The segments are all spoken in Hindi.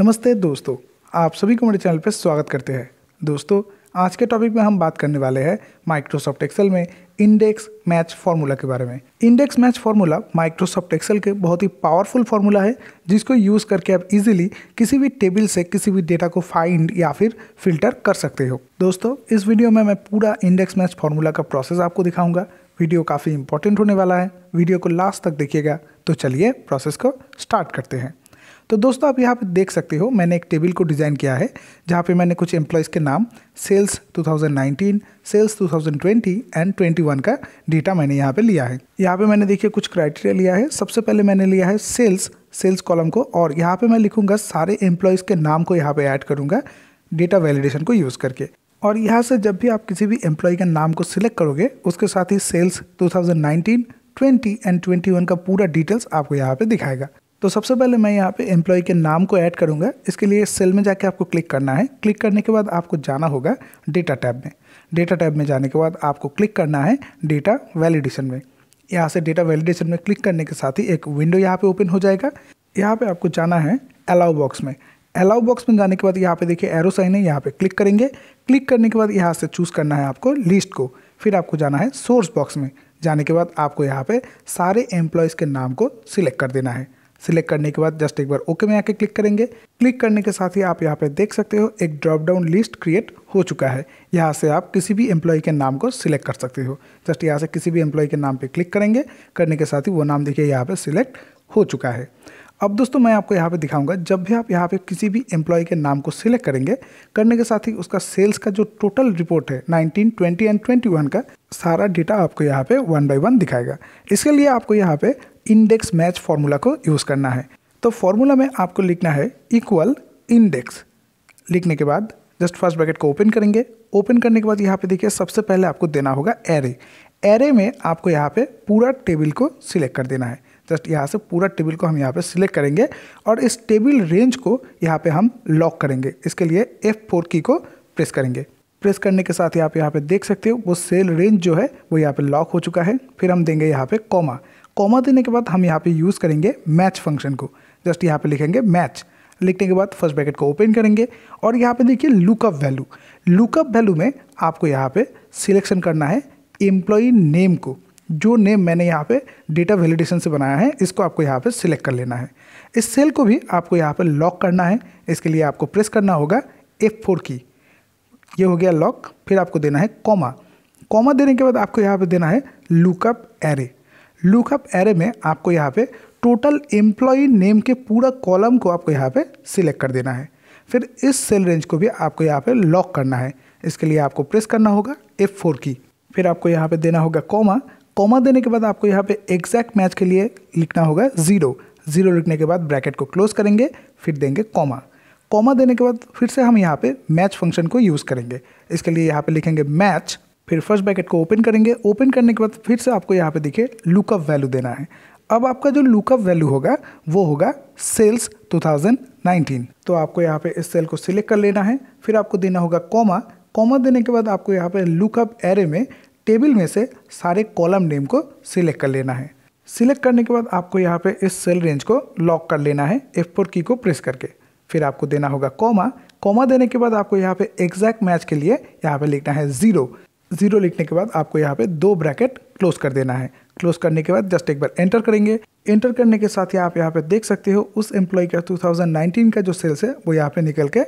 नमस्ते दोस्तों आप सभी को मेरे चैनल पर स्वागत करते हैं दोस्तों आज के टॉपिक में हम बात करने वाले हैं माइक्रोसॉफ्ट एक्सेल में इंडेक्स मैच फार्मूला के बारे में index match formula Microsoft Excel के बहुत ही पावरफुल फार्मूला है जिसको यूज़ करके आप इजीली किसी भी टेबल से किसी भी डेटा को फाइंड या फिर फिल्टर कर सकते हो दोस्तों इस वीडियो में मैं पूरा इंडेक्स मैच फार्मूला का प्रोसेस आपको दिखाऊंगा वीडियो काफ़ी इंपॉर्टेंट होने वाला है वीडियो को लास्ट तक देखिएगा तो चलिए प्रोसेस को स्टार्ट करते हैं तो दोस्तों आप यहाँ पर देख सकते हो मैंने एक टेबल को डिज़ाइन किया है जहाँ पे मैंने कुछ एम्प्लॉयज़ के नाम सेल्स 2019, सेल्स 2020 एंड 21 का डेटा मैंने यहाँ पे लिया है यहाँ पे मैंने देखिए कुछ क्राइटेरिया लिया है सबसे पहले मैंने लिया है सेल्स सेल्स कॉलम को और यहाँ पर मैं लिखूँगा सारे एम्प्लॉयज़ के नाम को यहाँ पर ऐड करूँगा डेटा वैलिडेशन को यूज़ करके और यहाँ से जब भी आप किसी भी एम्प्लॉय के नाम को सिलेक्ट करोगे उसके साथ ही सेल्स 2019, 20 एंड 21 का पूरा डिटेल्स आपको यहाँ पे दिखाएगा तो सबसे पहले मैं यहाँ पे एम्प्लॉय के नाम को ऐड करूँगा इसके लिए सेल में जाके आपको क्लिक करना है क्लिक करने के बाद आपको जाना होगा डेटा टैब में डेटा टैब में जाने के बाद आपको क्लिक करना है डेटा वैलिडेशन में यहाँ से डेटा वैलिडेशन में क्लिक करने के साथ ही एक विंडो यहाँ पे ओपन हो जाएगा यहाँ पे आपको जाना है अलाउ बॉक्स में अलाउ बॉक्स में जाने के बाद यहाँ पे देखिए एरो साइन है यहाँ पे क्लिक करेंगे क्लिक करने के बाद यहाँ से चूज़ करना है आपको लिस्ट को फिर आपको जाना है सोर्स बॉक्स में जाने के बाद आपको यहाँ पे सारे एम्प्लॉयज़ के नाम को सिलेक्ट कर देना है सिलेक्ट करने के बाद जस्ट एक बार ओके में आके क्लिक करेंगे क्लिक करने के साथ ही आप यहाँ पे देख सकते हो एक ड्रॉप डाउन लिस्ट क्रिएट हो चुका है यहाँ से आप किसी भी एम्प्लॉय के नाम को सिलेक्ट कर सकते हो जस्ट यहाँ से किसी भी एम्प्लॉय के नाम पे क्लिक करेंगे करने के साथ ही वो नाम देखिए यहाँ पर सिलेक्ट हो चुका है अब दोस्तों मैं आपको यहाँ पे दिखाऊंगा जब भी आप यहाँ पे किसी भी एम्प्लॉय के नाम को सिलेक्ट करेंगे करने के साथ ही उसका सेल्स का जो टोटल रिपोर्ट है 19, 20 एंड 21 का सारा डेटा आपको यहाँ पे वन बाय वन दिखाएगा इसके लिए आपको यहाँ पे इंडेक्स मैच फॉर्मूला को यूज़ करना है तो फॉर्मूला में आपको लिखना है इक्वल इंडेक्स लिखने के बाद जस्ट फर्स्ट ब्रैकेट को ओपन करेंगे ओपन करने के बाद यहाँ पे देखिए सबसे पहले आपको देना होगा एरे एरे में आपको यहाँ पे पूरा टेबल को सिलेक्ट कर देना है जस्ट यहाँ से पूरा टेबल को हम यहाँ पे सिलेक्ट करेंगे और इस टेबल रेंज को यहाँ पे हम लॉक करेंगे इसके लिए एफ फोर की को प्रेस करेंगे प्रेस करने के साथ ही आप यहाँ पे देख सकते हो वो सेल रेंज जो है वो यहाँ पे लॉक हो चुका है फिर हम देंगे यहाँ पे कॉमा कॉमा देने के बाद हम यहाँ पे यूज़ करेंगे मैच फंक्शन को जस्ट यहाँ पे लिखेंगे मैच लिखने के बाद फर्स्ट ब्रैकेट को ओपन करेंगे और यहाँ पे देखिए लुकअप वैल्यू लुकअप वैल्यू में आपको यहाँ पे सिलेक्शन करना है एम्प्लॉई नेम को जो नेम मैंने यहाँ पे डेटा वैलिडेशन से बनाया है इसको आपको यहाँ पे सिलेक्ट कर लेना है इस सेल को भी आपको यहाँ पे लॉक करना है इसके लिए आपको प्रेस करना होगा एफ फोर की ये हो गया लॉक फिर आपको देना है कॉमा कॉमा देने के बाद आपको यहाँ पे देना है लुकअप एरे लुकअप एरे में आपको यहाँ पे टोटल एम्प्लॉय नेम के पूरा कॉलम को आपको यहाँ पे सिलेक्ट कर देना है फिर इस सेल रेंज को भी आपको यहाँ पे लॉक करना है इसके लिए आपको प्रेस करना होगा F4 की फिर आपको यहाँ पे देना होगा कॉमा कॉमा देने के बाद आपको यहाँ पे एग्जैक्ट मैच के लिए लिखना होगा ज़ीरो ज़ीरो लिखने के बाद ब्रैकेट को क्लोज करेंगे फिर देंगे कॉमा कॉमा देने के बाद फिर से हम यहाँ पे मैच फंक्शन को यूज़ करेंगे इसके लिए यहाँ पे लिखेंगे मैच फिर फर्स्ट बैकेट को ओपन करेंगे ओपन करने के बाद फिर से आपको यहाँ पे देखिए लुकअप वैल्यू देना है अब आपका जो लुकअप वैल्यू होगा वो होगा सेल्स 2019 तो आपको यहाँ पे इस सेल को सिलेक्ट कर लेना है फिर आपको देना होगा कॉमा कॉमा देने के बाद आपको यहाँ पे लुकअप एरे में टेबल में से सारे कॉलम नेम को सिलेक्ट कर लेना है सिलेक्ट करने के बाद आपको यहाँ पे इस सेल रेंज को लॉक कर लेना है एफ की को प्रेस करके फिर आपको देना होगा कॉमा कॉमा देने के बाद आपको यहाँ पे एग्जैक्ट मैच के लिए यहाँ पे लिखना है ज़ीरो ज़ीरो लिखने के बाद आपको यहाँ पे दो ब्रैकेट क्लोज कर देना है क्लोज करने के बाद जस्ट एक बार एंटर करेंगे एंटर करने के साथ ही आप यहाँ पे देख सकते हो उस एम्प्लॉय का 2019 का जो सेल्स है वो यहाँ पे निकल के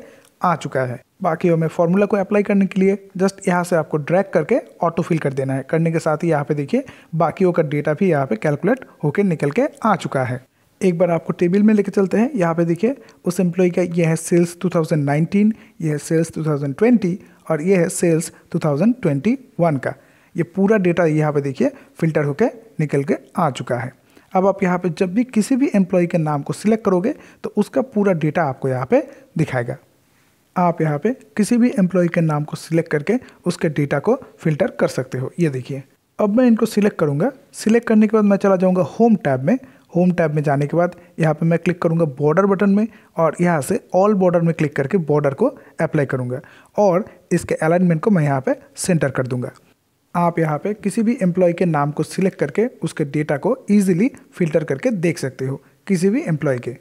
आ चुका है बाकी हमें फॉर्मूला को अप्लाई करने के लिए जस्ट यहाँ से आपको ड्रैग करके ऑटो फिल कर देना है करने के साथ ही यहाँ पे देखिए बाकी का डेटा भी यहाँ पे कैलकुलेट होकर निकल के आ चुका है एक बार आपको टेबल में लेके चलते हैं यहाँ पे देखिए उस एम्प्लॉय का यह है सेल्स 2019 यह है सेल्स 2020 और यह है सेल्स 2021 का ये पूरा डेटा यहाँ पे देखिए फिल्टर होकर निकल के आ चुका है अब आप यहाँ पे जब भी किसी भी एम्प्लॉय के नाम को सिलेक्ट करोगे तो उसका पूरा डेटा आपको यहाँ पे दिखाएगा आप यहाँ पे किसी भी एम्प्लॉय के नाम को सिलेक्ट करके उसके डेटा को फिल्टर कर सकते हो ये देखिए अब मैं इनको सिलेक्ट करूँगा सिलेक्ट करने के बाद मैं चला जाऊँगा होम टैब में होम टैब में जाने के बाद यहाँ पे मैं क्लिक करूँगा बॉर्डर बटन में और यहाँ से ऑल बॉर्डर में क्लिक करके बॉर्डर को अप्लाई करूँगा और इसके अलाइनमेंट को मैं यहाँ पे सेंटर कर दूँगा आप यहाँ पे किसी भी एम्प्लॉय के नाम को सिलेक्ट करके उसके डेटा को ईजिली फिल्टर करके देख सकते हो किसी भी एम्प्लॉय के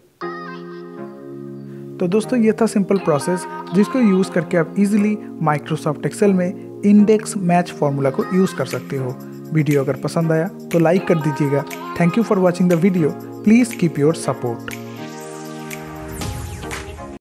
तो दोस्तों ये था सिंपल प्रोसेस जिसको यूज़ करके आप इजीली माइक्रोसॉफ्ट एक्सेल में इंडेक्स मैच फॉर्मूला को यूज़ कर सकते हो वीडियो अगर पसंद आया तो लाइक कर दीजिएगा thank you for watching the video please keep your support